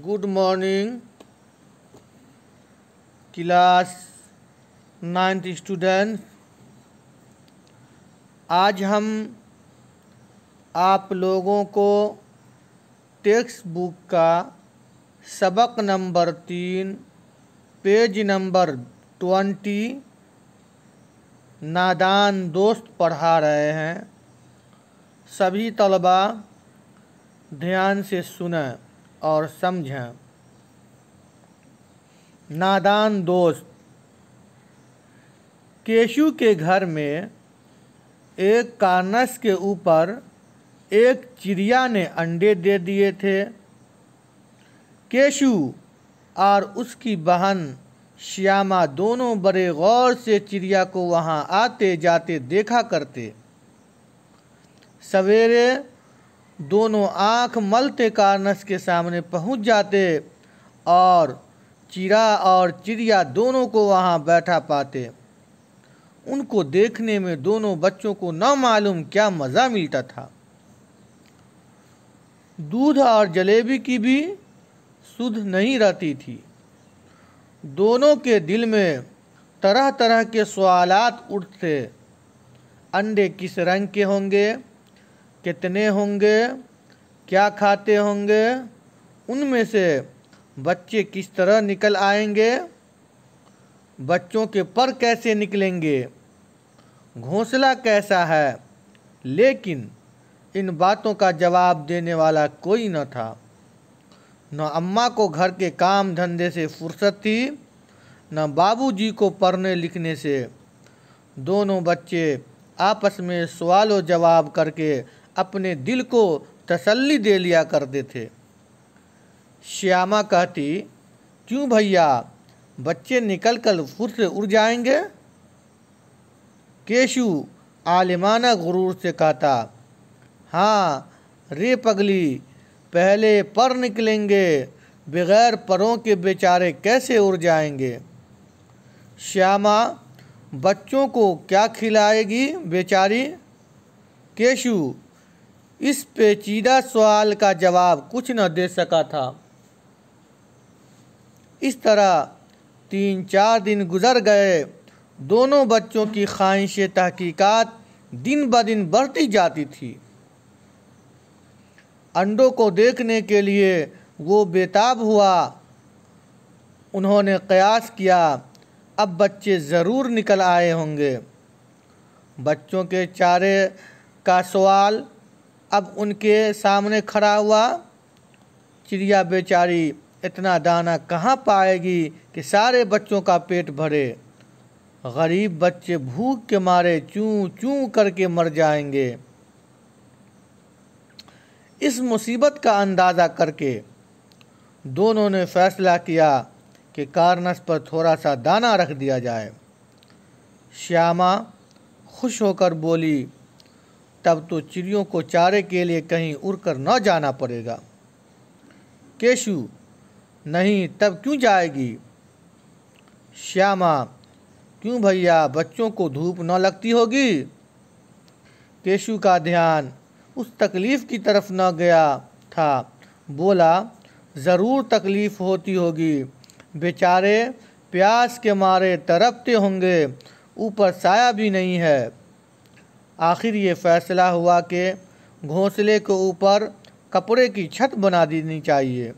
good morning class ninth student आज हम आप लोगों को टेक्स्ट बुक का सबक नंबर तीन पेज नंबर ट्वेंटी नादान दोस्त पढ़ा रहे हैं सभी तलबा ध्यान से सुने और समझें नादान दोस्त केशु के घर में एक कानस के ऊपर एक चिड़िया ने अंडे दे दिए थे केशु और उसकी बहन श्यामा दोनों बड़े गौर से चिड़िया को वहाँ आते जाते देखा करते सवेरे दोनों आँख मलते कारनस के सामने पहुंच जाते और चिरा और चिड़िया दोनों को वहां बैठा पाते उनको देखने में दोनों बच्चों को न मालूम क्या मज़ा मिलता था दूध और जलेबी की भी सुध नहीं रहती थी दोनों के दिल में तरह तरह के सवालात उठते अंडे किस रंग के होंगे कितने होंगे क्या खाते होंगे उनमें से बच्चे किस तरह निकल आएंगे बच्चों के पर कैसे निकलेंगे घोंसला कैसा है लेकिन इन बातों का जवाब देने वाला कोई न था न अम्मा को घर के काम धंधे से फुर्सत थी न बाबूजी को पढ़ने लिखने से दोनों बच्चे आपस में सवाल जवाब करके अपने दिल को तसल्ली दे लिया करते थे श्यामा कहती क्यों भैया बच्चे निकल कर से उड़ जाएंगे केशु आलिमाना गुरूर से कहता हाँ रे पगली पहले पर निकलेंगे बगैर परों के बेचारे कैसे उड़ जाएंगे श्यामा बच्चों को क्या खिलाएगी बेचारी केशु इस पेचीदा सवाल का जवाब कुछ न दे सका था इस तरह तीन चार दिन गुजर गए दोनों बच्चों की ख्वाहिश तहकीकात दिन ब दिन बढ़ती जाती थी अंडों को देखने के लिए वो बेताब हुआ उन्होंने कयास किया अब बच्चे ज़रूर निकल आए होंगे बच्चों के चारे का सवाल अब उनके सामने खड़ा हुआ चिड़िया बेचारी इतना दाना कहाँ पाएगी कि सारे बच्चों का पेट भरे गरीब बच्चे भूख के मारे चूँ चूँ करके मर जाएंगे इस मुसीबत का अंदाज़ा करके दोनों ने फैसला किया कि कारनस पर थोड़ा सा दाना रख दिया जाए श्यामा खुश होकर बोली तब तो चिड़ियों को चारे के लिए कहीं उड़कर न जाना पड़ेगा केशु नहीं तब क्यों जाएगी श्यामा क्यों भैया बच्चों को धूप न लगती होगी केशु का ध्यान उस तकलीफ़ की तरफ न गया था बोला ज़रूर तकलीफ़ होती होगी बेचारे प्यास के मारे तरपते होंगे ऊपर साया भी नहीं है आखिर ये फैसला हुआ कि घोंसले के ऊपर कपड़े की छत बना देनी चाहिए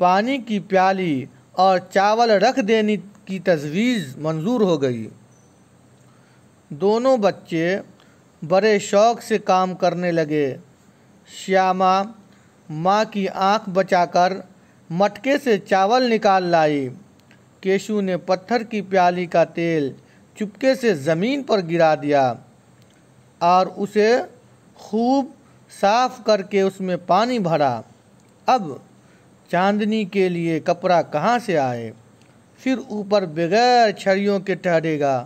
पानी की प्याली और चावल रख देने की तजवीज़ मंजूर हो गई दोनों बच्चे बड़े शौक़ से काम करने लगे श्यामा माँ की आंख बचाकर मटके से चावल निकाल लाई केशु ने पत्थर की प्याली का तेल चुपके से ज़मीन पर गिरा दिया और उसे खूब साफ करके उसमें पानी भरा अब चांदनी के लिए कपड़ा कहाँ से आए फिर ऊपर बगैर छड़ियों के ठहरेगा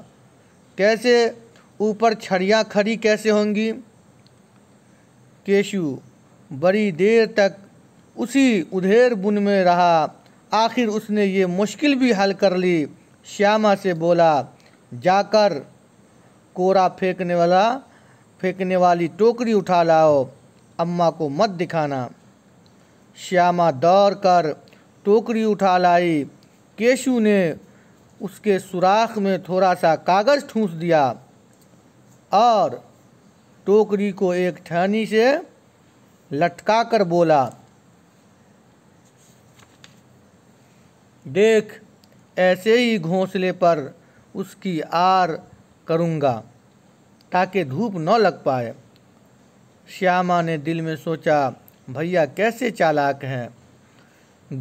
कैसे ऊपर छड़ियाँ खड़ी कैसे होंगी केशु बड़ी देर तक उसी उधेर बुन में रहा आखिर उसने ये मुश्किल भी हल कर ली श्यामा से बोला जाकर कोरा फेंकने वाला फेंकने वाली टोकरी उठा लाओ अम्मा को मत दिखाना श्यामा दौड़ कर टोकरी उठा लाई केशु ने उसके सुराख में थोड़ा सा कागज़ ठूंस दिया और टोकरी को एक ठहनी से लटका कर बोला देख ऐसे ही घोंसले पर उसकी आर करूँगा ताकि धूप न लग पाए श्यामा ने दिल में सोचा भैया कैसे चालाक हैं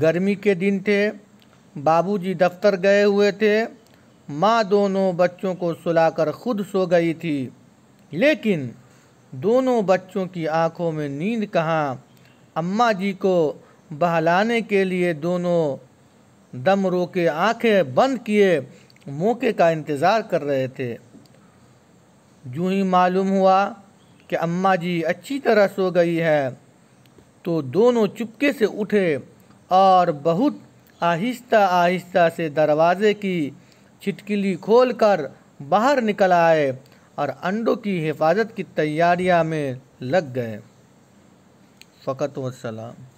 गर्मी के दिन थे बाबूजी दफ्तर गए हुए थे माँ दोनों बच्चों को सुलाकर खुद सो गई थी लेकिन दोनों बच्चों की आंखों में नींद कहाँ अम्मा जी को बहलाने के लिए दोनों दम रोके आंखें बंद किए मौके का इंतज़ार कर रहे थे यूँ ही मालूम हुआ कि अम्मा जी अच्छी तरह सो गई है तो दोनों चुपके से उठे और बहुत आहिस्ता आहिस्ता से दरवाज़े की छिटकिली खोलकर बाहर निकल आए और अंडों की हिफाजत की तैयारियां में लग गए फ़कत वसलाम